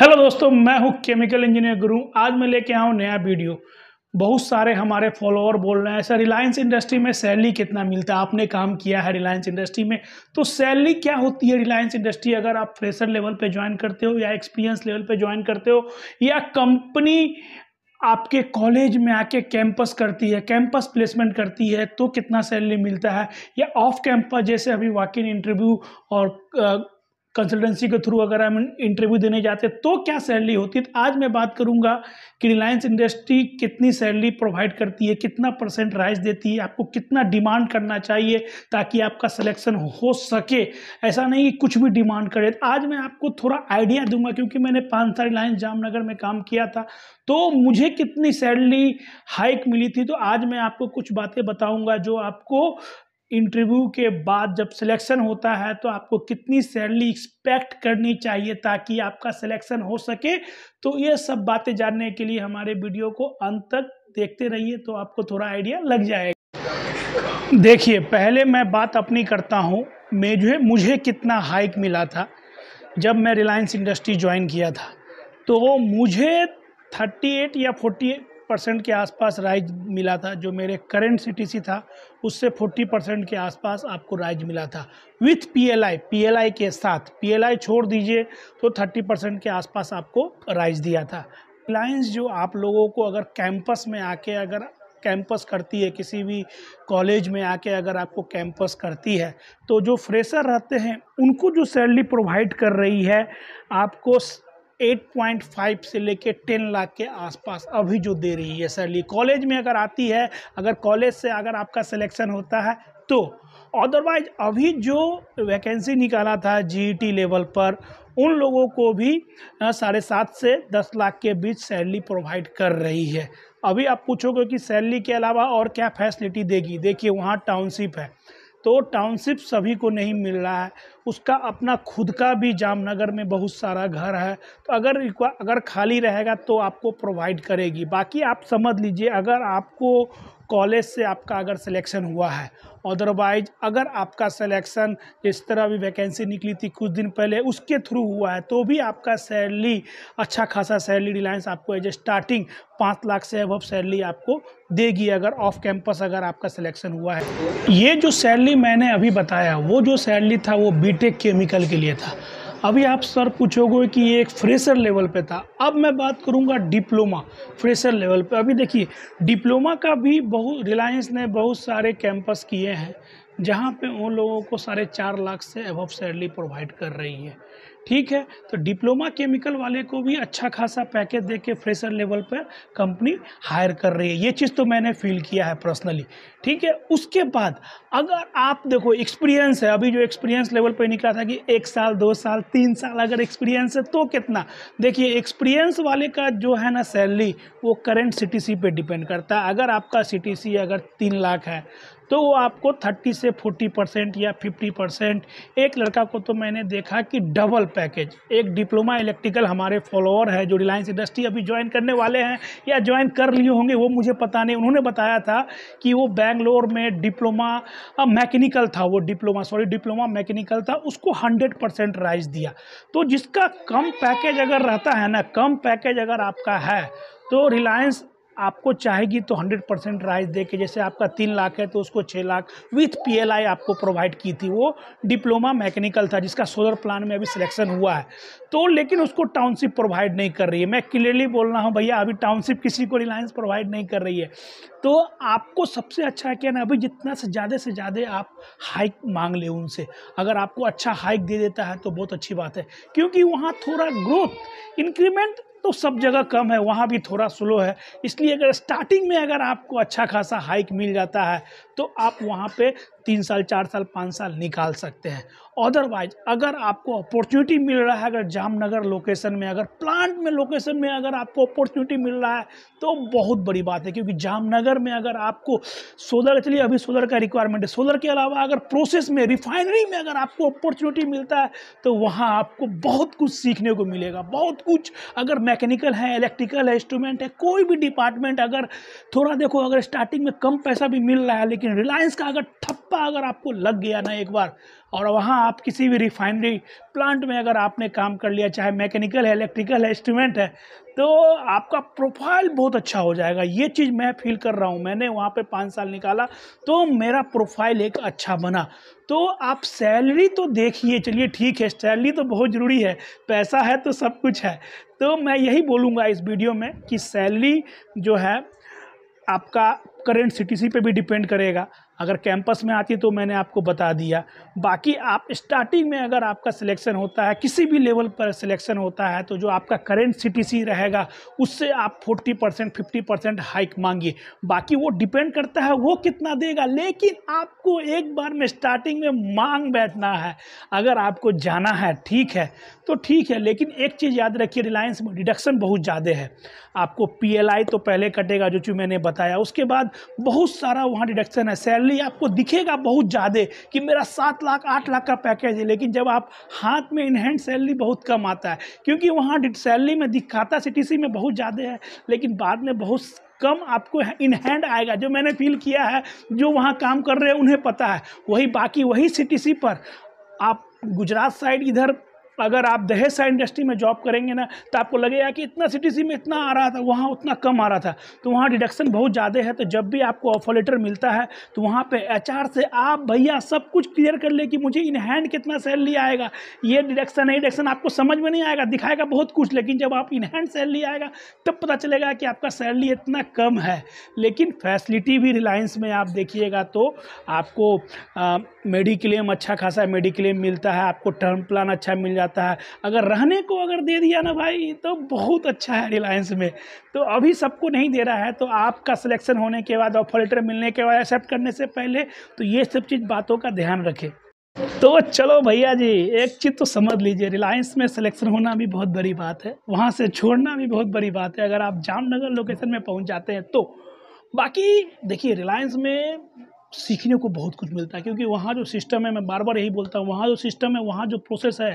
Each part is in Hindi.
हेलो दोस्तों मैं हूं केमिकल इंजीनियर गुरु आज मैं लेके आऊँ नया वीडियो बहुत सारे हमारे फॉलोअर बोल रहे हैं सर रिलायंस इंडस्ट्री में सैलरी कितना मिलता है आपने काम किया है रिलायंस इंडस्ट्री में तो सैलरी क्या होती है रिलायंस इंडस्ट्री अगर आप फ्रेशर लेवल पे ज्वाइन करते हो या एक्सपीरियंस लेवल पर ज्वाइन करते हो या कंपनी आपके कॉलेज में आके कैंपस करती है कैंपस प्लेसमेंट करती है तो कितना सैलरी मिलता है या ऑफ कैंपस जैसे अभी इन इंटरव्यू और कंसल्टेंसी के थ्रू अगर हम इंटरव्यू देने जाते तो क्या सैलरी होती तो आज मैं बात करूंगा कि रिलायंस इंडस्ट्री कितनी सैलरी प्रोवाइड करती है कितना परसेंट राइज देती है आपको कितना डिमांड करना चाहिए ताकि आपका सिलेक्शन हो सके ऐसा नहीं कि कुछ भी डिमांड करे तो आज मैं आपको थोड़ा आइडिया दूंगा क्योंकि मैंने पाँच साल रिलायंस जामनगर में काम किया था तो मुझे कितनी सैलरी हाइक मिली थी तो आज मैं आपको कुछ बातें बताऊँगा जो आपको इंटरव्यू के बाद जब सिलेक्शन होता है तो आपको कितनी सैलरी एक्सपेक्ट करनी चाहिए ताकि आपका सिलेक्शन हो सके तो ये सब बातें जानने के लिए हमारे वीडियो को अंत तक देखते रहिए तो आपको थोड़ा आइडिया लग जाएगा देखिए पहले मैं बात अपनी करता हूँ है मुझे कितना हाइक मिला था जब मैं रिलायंस इंडस्ट्री ज्वाइन किया था तो मुझे थर्टी या फोर्टी परसेंट के आसपास राइज मिला था जो मेरे करेंट सीटीसी था उससे फोर्टी परसेंट के आसपास आपको राइज मिला था विथ पीएलआई पीएलआई के साथ पीएलआई छोड़ दीजिए तो थर्टी परसेंट के आसपास आपको राइज दिया था रिलायंस जो आप लोगों को अगर कैंपस में आके अगर कैंपस करती है किसी भी कॉलेज में आके अगर आपको कैंपस करती है तो जो फ्रेशर रहते हैं उनको जो सैलरी प्रोवाइड कर रही है आपको 8.5 से लेके 10 लाख के आसपास अभी जो दे रही है सैलरी कॉलेज में अगर आती है अगर कॉलेज से अगर आपका सिलेक्शन होता है तो अदरवाइज अभी जो वैकेंसी निकाला था जीईटी लेवल e पर उन लोगों को भी साढ़े सात से दस लाख के बीच सैलरी प्रोवाइड कर रही है अभी आप पूछोगे कि सैलरी के अलावा और क्या फैसिलिटी देगी देखिए वहाँ टाउनशिप है तो टाउनशिप सभी को नहीं मिल रहा है उसका अपना खुद का भी जामनगर में बहुत सारा घर है तो अगर अगर खाली रहेगा तो आपको प्रोवाइड करेगी बाकी आप समझ लीजिए अगर आपको कॉलेज से आपका अगर सिलेक्शन हुआ है अदरवाइज अगर आपका सिलेक्शन जिस तरह भी वैकेंसी निकली थी कुछ दिन पहले उसके थ्रू हुआ है तो भी आपका सैलरी अच्छा खासा सैलरी रिलायंस आपको एज ए स्टार्टिंग पाँच लाख से अब सैलरी आपको देगी अगर ऑफ कैंपस अगर आपका सिलेक्शन हुआ है ये जो सैलरी मैंने अभी बताया वो जो सैलरी था वो बी केमिकल के लिए था अभी आप सर पूछोगे कि ये एक फ्रेशर लेवल पे था अब मैं बात करूँगा डिप्लोमा फ्रेशर लेवल पे अभी देखिए डिप्लोमा का भी बहुत रिलायंस ने बहुत सारे कैंपस किए हैं जहाँ पे उन लोगों को साढ़े चार लाख से अबव सैलरी प्रोवाइड कर रही है ठीक है तो डिप्लोमा केमिकल वाले को भी अच्छा खासा पैकेज दे के फ्रेशर लेवल पर कंपनी हायर कर रही है ये चीज़ तो मैंने फील किया है पर्सनली ठीक है उसके बाद अगर आप देखो एक्सपीरियंस है अभी जो एक्सपीरियंस लेवल पर निकला था कि एक साल दो साल तीन साल अगर एक्सपीरियंस है तो कितना देखिए एक्सपीरियंस वाले का जो है ना सैलरी वो करेंट सी पे डिपेंड करता है अगर आपका सी अगर तीन लाख है तो वो आपको थर्टी से फोर्टी परसेंट या फिफ्टी परसेंट एक लड़का को तो मैंने देखा कि डबल पैकेज एक डिप्लोमा इलेक्ट्रिकल हमारे फॉलोअर है जो रिलायंस इंडस्ट्री अभी ज्वाइन करने वाले हैं या ज्वाइन कर लिए होंगे वो मुझे पता नहीं उन्होंने बताया था कि वो बैंगलोर में डिप्लोमा मैकेनिकल था वो डिप्लोमा सॉरी डिप्लोमा मैकेनिकल था उसको हंड्रेड परसेंट राइज दिया तो जिसका कम पैकेज अगर रहता है ना कम पैकेज अगर आपका है तो रिलायंस आपको चाहेगी तो 100 परसेंट राइज दे के जैसे आपका तीन लाख है तो उसको छः लाख विथ पीएलआई आपको प्रोवाइड की थी वो डिप्लोमा मैकेनिकल था जिसका सोलर प्लान में अभी सिलेक्शन हुआ है तो लेकिन उसको टाउनशिप प्रोवाइड नहीं कर रही है मैं क्लियरली बोल रहा हूँ भैया अभी टाउनशिप किसी को रिलायंस प्रोवाइड नहीं कर रही है तो आपको सबसे अच्छा है क्या ना अभी जितना से ज़्यादा से ज़्यादा आप हाइक मांग लें उनसे अगर आपको अच्छा हाइक दे देता है तो बहुत अच्छी बात है क्योंकि वहाँ थोड़ा ग्रोथ इंक्रीमेंट तो सब जगह कम है वहाँ भी थोड़ा स्लो है इसलिए अगर स्टार्टिंग में अगर आपको अच्छा खासा हाइक मिल जाता है तो आप वहाँ पे तीन साल चार साल पाँच साल निकाल सकते हैं अदरवाइज अगर आपको अपॉर्चुनिटी मिल रहा है अगर जामनगर लोकेशन में अगर प्लांट में लोकेशन में अगर आपको अपॉर्चुनिटी मिल रहा है तो बहुत बड़ी बात है क्योंकि जामनगर में अगर आपको सोलर चलिए अभी सोलर का रिक्वायरमेंट है सोलर के अलावा अगर प्रोसेस में रिफाइनरी में अगर आपको अपॉर्चुनिटी मिलता है तो वहाँ आपको बहुत कुछ सीखने को मिलेगा बहुत कुछ अगर मैकेनिकल है इलेक्ट्रिकल है इंस्ट्रूमेंट है कोई भी डिपार्टमेंट अगर थोड़ा देखो अगर स्टार्टिंग में कम पैसा भी मिल रहा है लेकिन लेकिन रिलायंस का अगर ठप्पा अगर आपको लग गया ना एक बार और वहाँ आप किसी भी रिफाइनरी प्लांट में अगर आपने काम कर लिया चाहे मैकेनिकल है इलेक्ट्रिकल है इंस्ट्रूमेंट है तो आपका प्रोफाइल बहुत अच्छा हो जाएगा ये चीज़ मैं फील कर रहा हूँ मैंने वहाँ पे पाँच साल निकाला तो मेरा प्रोफाइल एक अच्छा बना तो आप सैलरी तो देखिए चलिए ठीक है सैलरी तो बहुत ज़रूरी है पैसा है तो सब कुछ है तो मैं यही बोलूँगा इस वीडियो में कि सैलरी जो है आपका करंट सी पे भी डिपेंड करेगा अगर कैंपस में आती तो मैंने आपको बता दिया बाकी आप स्टार्टिंग में अगर आपका सिलेक्शन होता है किसी भी लेवल पर सिलेक्शन होता है तो जो आपका करेंट सीटीसी रहेगा उससे आप 40 परसेंट फिफ्टी परसेंट हाइक मांगिए बाकी वो डिपेंड करता है वो कितना देगा लेकिन आपको एक बार में स्टार्टिंग में मांग बैठना है अगर आपको जाना है ठीक है तो ठीक है लेकिन एक चीज़ याद रखिए रिलायंस में डिडक्शन बहुत ज़्यादा है आपको पी तो पहले कटेगा जो चीज़ मैंने बताया उसके बाद बहुत सारा वहाँ डिडक्शन है सैलरी ओनली आपको दिखेगा बहुत ज़्यादा कि मेरा सात लाख आठ लाख का पैकेज है लेकिन जब आप हाथ में इनहैंड सैलरी बहुत कम आता है क्योंकि वहाँ सैलरी में दिखाता सिटीसी में बहुत ज़्यादा है लेकिन बाद में बहुत कम आपको इन हैंड आएगा जो मैंने फील किया है जो वहाँ काम कर रहे हैं उन्हें पता है वही बाकी वही सिटीसी पर आप गुजरात साइड इधर अगर आप दहेजा इंडस्ट्री में जॉब करेंगे ना तो आपको लगेगा कि इतना सी में इतना आ रहा था वहाँ उतना कम आ रहा था तो वहाँ डिडक्शन बहुत ज़्यादा है तो जब भी आपको ऑफर लेटर मिलता है तो वहाँ पे एच से आप भैया सब कुछ क्लियर कर ले कि मुझे इन हैंड कितना सैलरी आएगा ये डिडक्शन है डिडक्शन आपको समझ में नहीं आएगा दिखाएगा बहुत कुछ लेकिन जब आप इन हैंड सैलरी आएगा तब पता चलेगा कि आपका सैलरी इतना कम है लेकिन फैसिलिटी भी रिलायंस में आप देखिएगा तो आपको मेडिक्लेम अच्छा खासा मेडिक्लेम मिलता है आपको टर्म प्लान अच्छा मिल जाता जाता है अगर रहने को अगर दे दिया ना भाई तो बहुत अच्छा है रिलायंस में तो अभी सबको नहीं दे रहा है तो आपका सिलेक्शन होने के बाद ऑफर लेटर मिलने के बाद एक्सेप्ट करने से पहले तो ये सब चीज़ बातों का ध्यान रखें तो चलो भैया जी एक चीज़ तो समझ लीजिए रिलायंस में सिलेक्शन होना भी बहुत बड़ी बात है वहाँ से छोड़ना भी बहुत बड़ी बात है अगर आप जामनगर लोकेशन में पहुँच जाते हैं तो बाकी देखिए रिलायंस में सीखने को बहुत कुछ मिलता है क्योंकि वहाँ जो सिस्टम है मैं बार बार यही बोलता हूँ वहाँ जो सिस्टम है वहाँ जो प्रोसेस है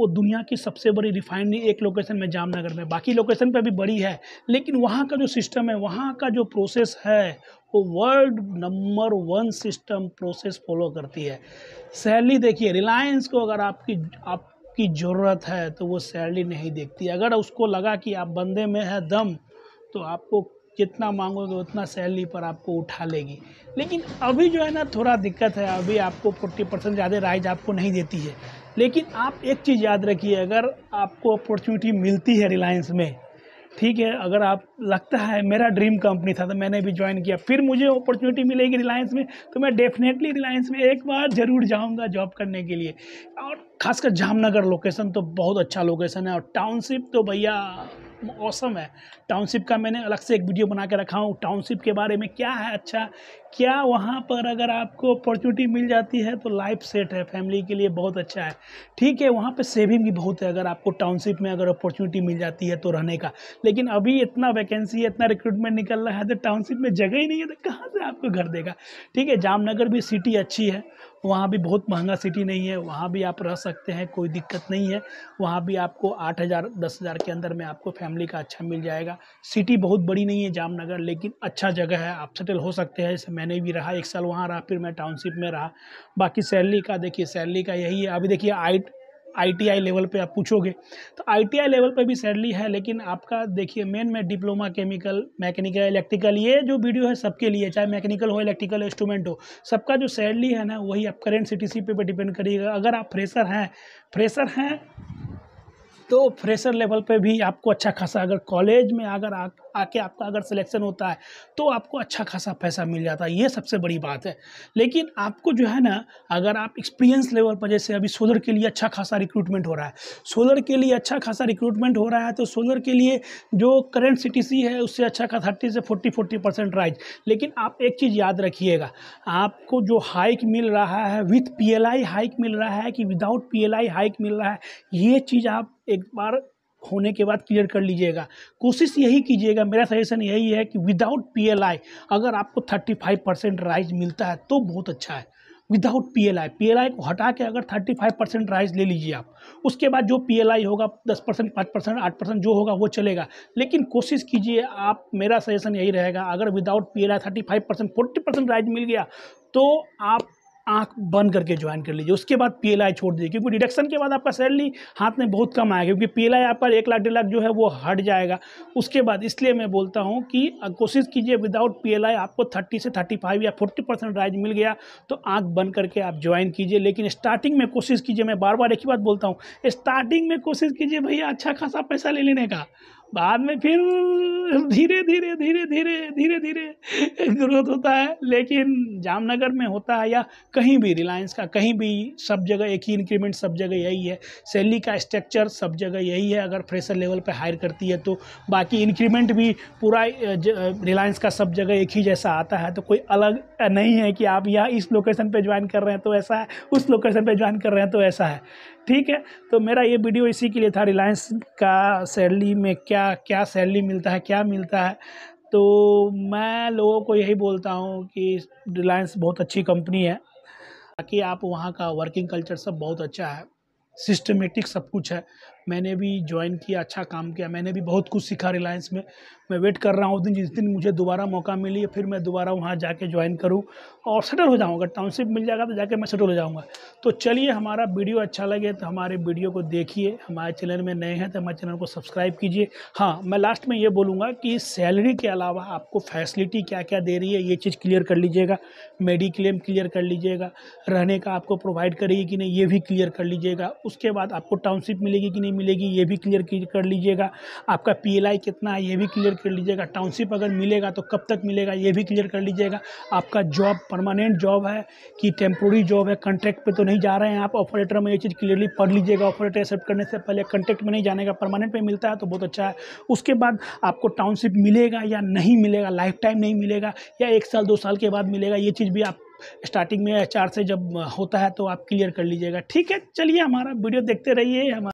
वो दुनिया की सबसे बड़ी रिफाइनरी एक लोकेशन में जामनगर में बाकी लोकेशन पे भी बड़ी है लेकिन वहाँ का जो सिस्टम है वहाँ का जो प्रोसेस है वो world number one system process follow करती है सैलरी देखिए रिलायंस को अगर आपकी आपकी ज़रूरत है तो वो सैलरी नहीं देखती अगर उसको लगा कि आप बंदे में है दम तो आपको जितना मांगोगे उतना सैलरी पर आपको उठा लेगी लेकिन अभी जो है ना थोड़ा दिक्कत है अभी आपको फोर्टी परसेंट ज़्यादा राइज आपको नहीं देती है लेकिन आप एक चीज़ याद रखिए अगर आपको अपॉर्चुनिटी मिलती है रिलायंस में ठीक है अगर आप लगता है मेरा ड्रीम कंपनी था तो मैंने भी ज्वाइन किया फिर मुझे अपॉर्चुनिटी मिलेगी रिलायंस में तो मैं डेफिनेटली रिलायंस में एक बार ज़रूर जाऊंगा जॉब करने के लिए और ख़ासकर जामनगर लोकेशन तो बहुत अच्छा लोकेशन है और टाउनशिप तो भैया औसम है टाउनशिप का मैंने अलग से एक वीडियो बना के रखा हूँ टाउनशिप के बारे में क्या है अच्छा क्या वहाँ पर अगर आपको अपॉर्चुनिटी मिल जाती है तो लाइफ सेट है फैमिली के लिए बहुत अच्छा है ठीक है वहाँ पे सेविंग भी बहुत है अगर आपको टाउनशिप में अगर अपॉर्चुनिटी मिल जाती है तो रहने का लेकिन अभी इतना वैकेंसी है इतना रिक्रूटमेंट निकल रहा है तो टाउनशिप में जगह ही नहीं है तो कहाँ से आपको घर देगा ठीक है जामनगर भी सिटी अच्छी है वहाँ भी बहुत महंगा सिटी नहीं है वहाँ भी आप रह सकते हैं कोई दिक्कत नहीं है वहाँ भी आपको आठ हज़ार दस हज़ार के अंदर में आपको फैमिली का अच्छा मिल जाएगा सिटी बहुत बड़ी नहीं है जामनगर लेकिन अच्छा जगह है आप सेटल हो सकते हैं इसमें मैंने भी रहा एक साल वहाँ रहा फिर मैं टाउनशिप में रहा बाकी सैलरी का देखिए सैलरी का यही है अभी देखिए आई आईटीआई लेवल पे आप पूछोगे तो आईटीआई लेवल पे भी सैलरी है लेकिन आपका देखिए मेन में डिप्लोमा केमिकल मैकेनिकल इलेक्ट्रिकल ये जो वीडियो है सबके लिए चाहे मैकेनिकल हो इलेक्ट्रिकल इंस्ट्रूमेंट हो सबका जो सैलरी है ना वही आप करेंट सी पे पे डिपेंड करिएगा अगर आप फ्रेशर हैं फ्रेशर हैं तो फ्रेशर लेवल पे भी आपको अच्छा खासा अगर कॉलेज में अगर आप आके आपका अगर सिलेक्शन होता है तो आपको अच्छा खासा पैसा मिल जाता है ये सबसे बड़ी बात है लेकिन आपको जो है ना अगर आप एक्सपीरियंस लेवल पर जैसे अभी सोलर के लिए अच्छा खासा रिक्रूटमेंट हो रहा है सोलर के लिए अच्छा खासा रिक्रूटमेंट हो रहा है तो सोलर के लिए जो करेंट सी है उससे अच्छा खासा थर्टी से फोर्टी फोर्टी परसेंट राइज लेकिन आप एक चीज़ याद रखिएगा आपको जो हाइक मिल रहा है विथ पी हाइक मिल रहा है कि विदाउट पी हाइक मिल रहा है ये चीज़ आप एक बार होने के बाद क्लियर कर लीजिएगा कोशिश यही कीजिएगा मेरा सजेशन यही है कि विदाउट पीएलआई अगर आपको 35 परसेंट राइज मिलता है तो बहुत अच्छा है without P L I P L I को हटा के अगर थर्टी फाइव परसेंट राइज ले लीजिए आप उसके बाद जो पी एल आई होगा दस परसेंट पाँच परसेंट आठ परसेंट जो होगा वो चलेगा लेकिन कोशिश कीजिए आप मेरा सजेशन यही रहेगा अगर without P L I thirty five percent forty percent rise मिल गया तो आप आंख बंद करके ज्वाइन कर लीजिए उसके बाद पीएलआई छोड़ दीजिए क्योंकि डिडक्शन के बाद आपका सैलरी हाथ में बहुत कम आएगा क्योंकि पीएलआई आपका एक लाख डेढ़ लाख जो है वो हट जाएगा उसके बाद इसलिए मैं बोलता हूँ कि कोशिश कीजिए विदाउट पी आपको थर्टी से थर्टी फाइव या फोर्टी परसेंट राइज मिल गया तो आँख बंद करके आप ज्वाइन कीजिए लेकिन स्टार्टिंग में कोशिश कीजिए मैं बार बार एक ही बात बोलता हूँ स्टार्टिंग में कोशिश कीजिए भैया अच्छा खासा पैसा ले लेने का बाद में फिर धीरे धीरे धीरे धीरे धीरे धीरे ग्रोथ होता है लेकिन जामनगर में होता है या कहीं भी रिलायंस का कहीं भी सब जगह एक ही इंक्रीमेंट सब जगह यही है सैलरी का स्ट्रक्चर सब जगह यही है अगर फ्रेशर लेवल पे हायर करती है तो बाकी इंक्रीमेंट भी पूरा रिलायंस का सब जगह एक ही जैसा आता है तो कोई अलग नहीं है कि आप यहाँ इस लोकेशन पर ज्वाइन कर रहे हैं तो ऐसा है उस लोकेशन पर ज्वाइन कर रहे हैं तो ऐसा है ठीक है तो मेरा ये वीडियो इसी के लिए था रिलायंस का सैलरी में क्या क्या सैलरी मिलता है क्या मिलता है तो मैं लोगों को यही बोलता हूँ कि रिलायंस बहुत अच्छी कंपनी है ताकि आप वहाँ का वर्किंग कल्चर सब बहुत अच्छा है सिस्टमेटिक सब कुछ है मैंने भी ज्वाइन किया अच्छा काम किया मैंने भी बहुत कुछ सीखा रिलायंस में मैं वेट कर रहा हूँ उस दिन जिस दिन मुझे दोबारा मौका मिली फिर मैं दोबारा वहाँ जाके ज्वाइन करूँ और सेटल हो जाऊँगा टाउनशिप मिल जाएगा तो जाके मैं सेटल हो जाऊँगा तो चलिए हमारा वीडियो अच्छा लगे तो हमारे वीडियो को देखिए हमारे चैनल में नए हैं तो हमारे चैनल को सब्सक्राइब कीजिए हाँ मैं लास्ट में ये बोलूँगा कि सैलरी के अलावा आपको फैसिलिटी क्या क्या दे रही है ये चीज़ क्लियर कर लीजिएगा मेडिक्लेम क्लियर कर लीजिएगा रहने का आपको प्रोवाइड करेगी कि नहीं ये भी क्लियर कर लीजिएगा उसके बाद आपको टाउनशिप मिलेगी कि नहीं कितनी मिलेगी ये भी क्लियर कर लीजिएगा आपका पी कितना है ये भी क्लियर कर लीजिएगा टाउनशिप अगर मिलेगा तो कब तक मिलेगा ये भी क्लियर कर लीजिएगा आपका जॉब परमानेंट जॉब है कि टेम्प्रोरी जॉब है कॉन्ट्रैक्ट पर तो नहीं जा रहे हैं आप ऑपरेटर में ये चीज़ क्लियरली पढ़ लीजिएगा ऑपरेटर एक्सेप्ट करने से पहले कॉन्ट्रैक्ट में नहीं जाने का परमानेंट पर मिलता है तो बहुत अच्छा है उसके बाद आपको टाउनशिप मिलेगा या नहीं मिलेगा लाइफ टाइम नहीं मिलेगा या एक साल दो साल के बाद मिलेगा ये चीज़ भी आप स्टार्टिंग में एच से जब होता है तो आप क्लियर कर लीजिएगा ठीक है चलिए हमारा वीडियो देखते रहिए हमारा